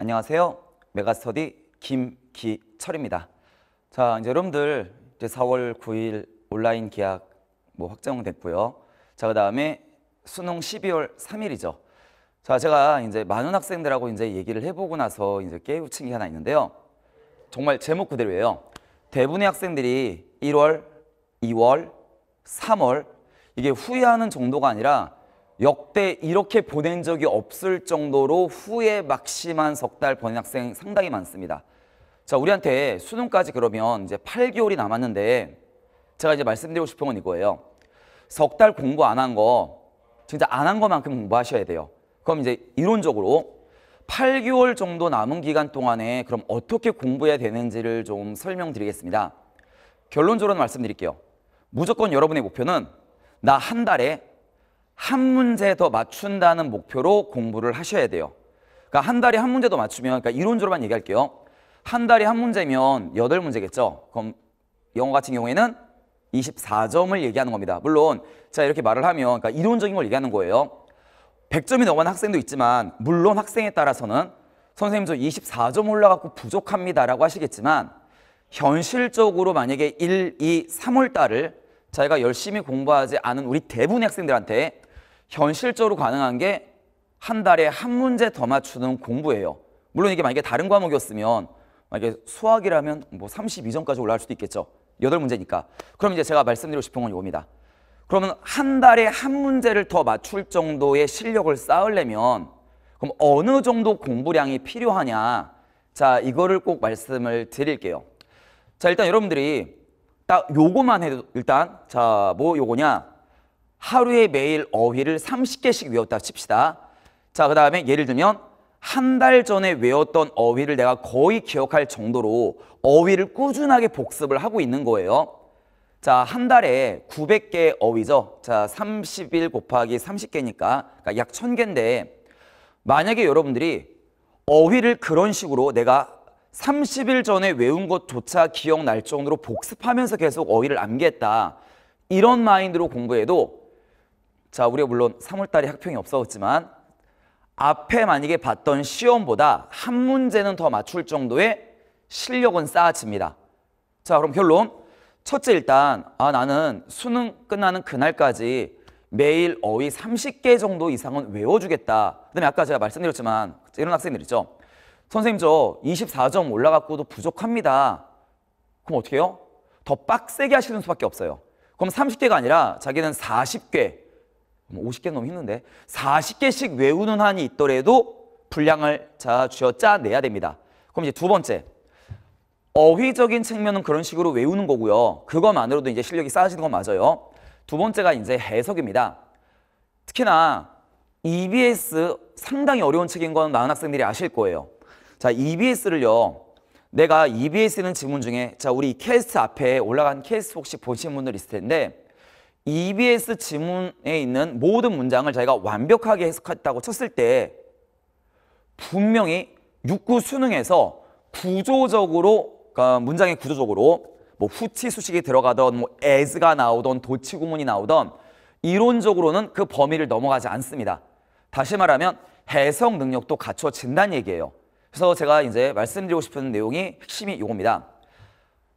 안녕하세요. 메가스터디 김기철입니다. 자, 이제 여러분들 이제 4월 9일 온라인 계약 뭐 확정됐고요. 자, 그다음에 수능 12월 3일이죠. 자, 제가 이제 많은 학생들하고 이제 얘기를 해보고 나서 이제 깨우친 게 하나 있는데요. 정말 제목 그대로예요. 대부분의 학생들이 1월, 2월, 3월 이게 후회하는 정도가 아니라 역대 이렇게 보낸 적이 없을 정도로 후에 막심한 석달 보낸 학생 상당히 많습니다. 자, 우리한테 수능까지 그러면 이제 8개월이 남았는데 제가 이제 말씀드리고 싶은 건 이거예요. 석달 공부 안 한 거 진짜 안 한것만큼 공부하셔야 돼요. 그럼 이제 이론적으로 8개월 정도 남은 기간 동안에 그럼 어떻게 공부해야 되는지를 좀 설명드리겠습니다. 결론적으로 말씀드릴게요. 무조건 여러분의 목표는 나 한 달에 한 문제 더 맞춘다는 목표로 공부를 하셔야 돼요. 그러니까 한 달에 한 문제 더 맞추면, 그러니까 이론적으로만 얘기할게요. 한 달에 한 문제면 여덟 문제겠죠. 그럼 영어 같은 경우에는 24점을 얘기하는 겁니다. 물론 제가 이렇게 말을 하면 그러니까 이론적인 걸 얘기하는 거예요. 100점이 넘은 학생도 있지만 물론 학생에 따라서는 선생님 저 24점 올라갔고 부족합니다라고 하시겠지만 현실적으로 만약에 1, 2, 3월 달을 자기가 열심히 공부하지 않은 우리 대부분 학생들한테 현실적으로 가능한 게 한 달에 한 문제 더 맞추는 공부예요. 물론 이게 만약에 다른 과목이었으면 만약에 수학이라면 뭐 32점까지 올라갈 수도 있겠죠. 여덟 문제니까. 그럼 이제 제가 말씀드리고 싶은 건 이겁니다. 그러면 한 달에 한 문제를 더 맞출 정도의 실력을 쌓으려면 그럼 어느 정도 공부량이 필요하냐? 자, 이거를 꼭 말씀을 드릴게요. 자, 일단 여러분들이 딱 요거만 해도 일단 자, 뭐 요거냐? 하루에 매일 어휘를 30개씩 외웠다 칩시다. 자, 그 다음에 예를 들면 한 달 전에 외웠던 어휘를 내가 거의 기억할 정도로 어휘를 꾸준하게 복습을 하고 있는 거예요. 자, 한 달에 900개 어휘죠. 자, 30일 곱하기 30개니까 그러니까 약 1000개인데 만약에 여러분들이 어휘를 그런 식으로 내가 30일 전에 외운 것조차 기억날 정도로 복습하면서 계속 어휘를 암기다 이런 마인드로 공부해도 자, 우리가 물론 3월달에 학평이 없었지만 앞에 만약에 봤던 시험보다 한 문제는 더 맞출 정도의 실력은 쌓아집니다. 자, 그럼 결론. 첫째 일단 아 나는 수능 끝나는 그날까지 매일 어휘 30개 정도 이상은 외워주겠다. 그다음에 아까 제가 말씀드렸지만 이런 학생들 있죠. 선생님 저 24점 올라갔고도 부족합니다. 그럼 어떻게 해요? 더 빡세게 하시는 수밖에 없어요. 그럼 30개가 아니라 자기는 40개, 50개 뭐 너무 힘든데 40개씩 외우는 한이 있더라도 분량을 자주어짜 내야 됩니다. 그럼 이제 두 번째 어휘적인 측면은 그런 식으로 외우는 거고요. 그것만으로도 이제 실력이 쌓아지는 건 맞아요. 두 번째가 이제 해석입니다. 특히나 EBS 상당히 어려운 책인 건 많은 학생들이 아실 거예요. 자, EBS를요. 내가 EBS는 질문 중에 자, 우리 캐스트 앞에 올라간 캐스트 혹시 보신 분들 있을 텐데 EBS 지문에 있는 모든 문장을 저희가 완벽하게 해석했다고 쳤을 때 분명히 육구 수능에서 구조적으로 그러니까 문장의 구조적으로 뭐 후치 수식이 들어가던 뭐 as가 나오던 도치 구문이 나오던 이론적으로는 그 범위를 넘어가지 않습니다. 다시 말하면 해석 능력도 갖춰진다는 얘기예요. 그래서 제가 이제 말씀드리고 싶은 내용이 핵심이 이겁니다.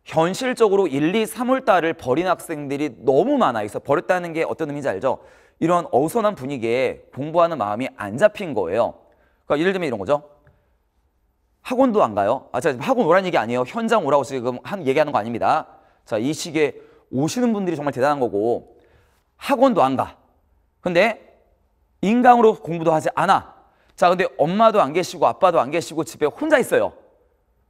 현실적으로 1, 2, 3월 달을 버린 학생들이 너무 많아 있어. 버렸다는 게 어떤 의미인지 알죠? 이런 어수선한 분위기에 공부하는 마음이 안 잡힌 거예요. 그러니까 예를 들면 이런 거죠. 학원도 안 가요. 아, 자, 학원 오라는 얘기 아니에요. 현장 오라고 지금 한 얘기하는 거 아닙니다. 자, 이 시기에 오시는 분들이 정말 대단한 거고 학원도 안 가. 근데 인강으로 공부도 하지 않아. 자, 근데 엄마도 안 계시고 아빠도 안 계시고 집에 혼자 있어요.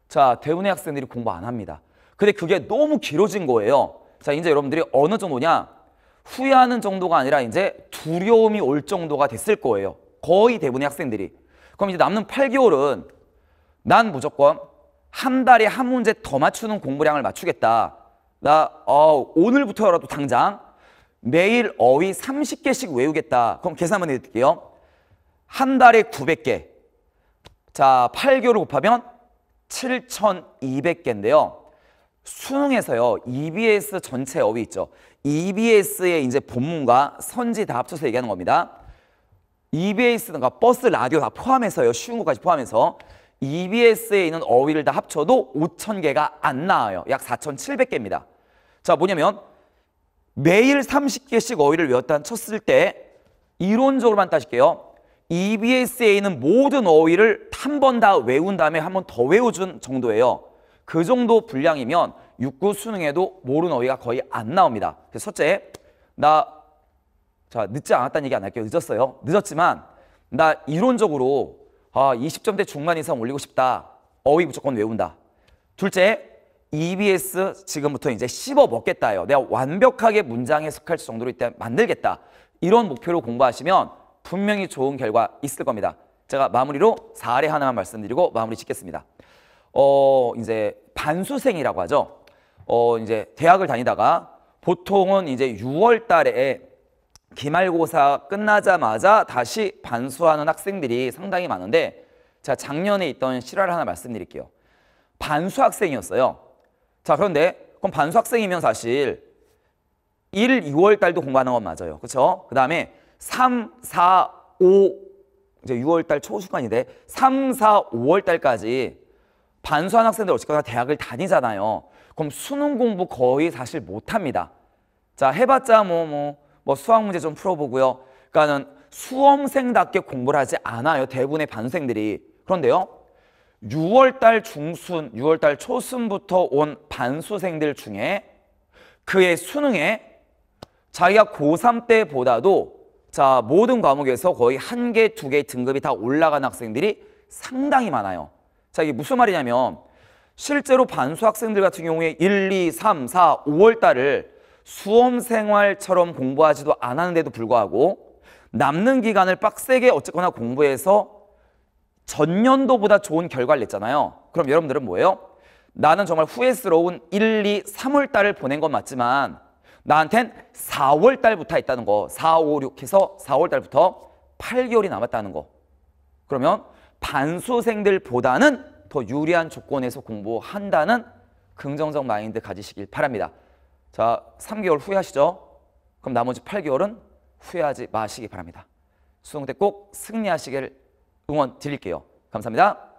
자, 대부의 학생들이 공부 안 합니다. 근데 그게 너무 길어진 거예요. 자, 이제 여러분들이 어느 정도냐? 후회하는 정도가 아니라 이제 두려움이 올 정도가 됐을 거예요. 거의 대부분의 학생들이. 그럼 이제 남는 8개월은 난 무조건 한 달에 한 문제 더 맞추는 공부량을 맞추겠다. 나 어, 오늘부터라도 당장 매일 어휘 30개씩 외우겠다. 그럼 계산 한번 해드릴게요. 한 달에 900개. 자, 8개월을 곱하면 7,200개인데요. 수능에서요 EBS 전체 어휘 있죠. EBS의 이제 본문과 선지 다 합쳐서 얘기하는 겁니다. EBS가 버스 라디오 다 포함해서요 쉬운 것까지 포함해서 EBS에 있는 어휘를 다 합쳐도 5천 개가 안 나와요. 약 4,700개입니다. 자 뭐냐면 매일 30개씩 어휘를 외웠다 쳤을 때 이론적으로만 따질게요. EBS에 있는 모든 어휘를 한 번 다 외운 다음에 한 번 더 외워준 정도예요. 그 정도 분량이면 육구 수능에도 모르는 어휘가 거의 안 나옵니다. 첫째, 나, 자, 늦지 않았다는 얘기 안 할게요. 늦었어요. 늦었지만, 나 이론적으로, 아, 20점대 중반 이상 올리고 싶다. 어휘 무조건 외운다. 둘째, EBS 지금부터 이제 씹어 먹겠다요. 내가 완벽하게 문장 해석할 정도로 일단 만들겠다. 이런 목표로 공부하시면 분명히 좋은 결과 있을 겁니다. 제가 마무리로 사례 하나만 말씀드리고 마무리 짓겠습니다. 어 이제 반수생이라고 하죠. 어 이제 대학을 다니다가 보통은 이제 6월 달에 기말고사 끝나자마자 다시 반수하는 학생들이 상당히 많은데 자 작년에 있던 실화를 하나 말씀드릴게요. 반수 학생이었어요. 자 그런데 그럼 반수 학생이면 사실 1, 2월 달도 공부하는 건 맞아요. 그렇죠? 그 다음에 3, 4, 5 이제 6월 달 초순간인데 3, 4, 5월 달까지 반수한 학생들 어쨌거나 대학을 다니잖아요. 그럼 수능 공부 거의 사실 못합니다. 자, 해봤자 뭐, 뭐, 뭐 수학 문제 좀 풀어보고요. 그러니까는 수험생답게 공부를 하지 않아요. 대부분의 반수생들이. 그런데요. 6월달 중순, 6월달 초순부터 온 반수생들 중에 그의 수능에 자기가 고3 때보다도 자 모든 과목에서 거의 한 개, 두 개 등급이 다 올라간 학생들이 상당히 많아요. 자, 이게 무슨 말이냐면 실제로 반수 학생들 같은 경우에 1, 2, 3, 4, 5월 달을 수험 생활처럼 공부하지도 않았는데도 불구하고 남는 기간을 빡세게 어쨌거나 공부해서 전년도보다 좋은 결과를 냈잖아요. 그럼 여러분들은 뭐예요? 나는 정말 후회스러운 1, 2, 3월 달을 보낸 건 맞지만 나한텐 4월 달부터 했다는 거. 4, 5, 6 해서 4월 달부터 8개월이 남았다는 거. 그러면 반수생들보다는 더 유리한 조건에서 공부한다는 긍정적 마인드 가지시길 바랍니다. 자, 3개월 후회하시죠? 그럼 나머지 8개월은 후회하지 마시기 바랍니다. 수능 때꼭 승리하시길 응원 드릴게요. 감사합니다.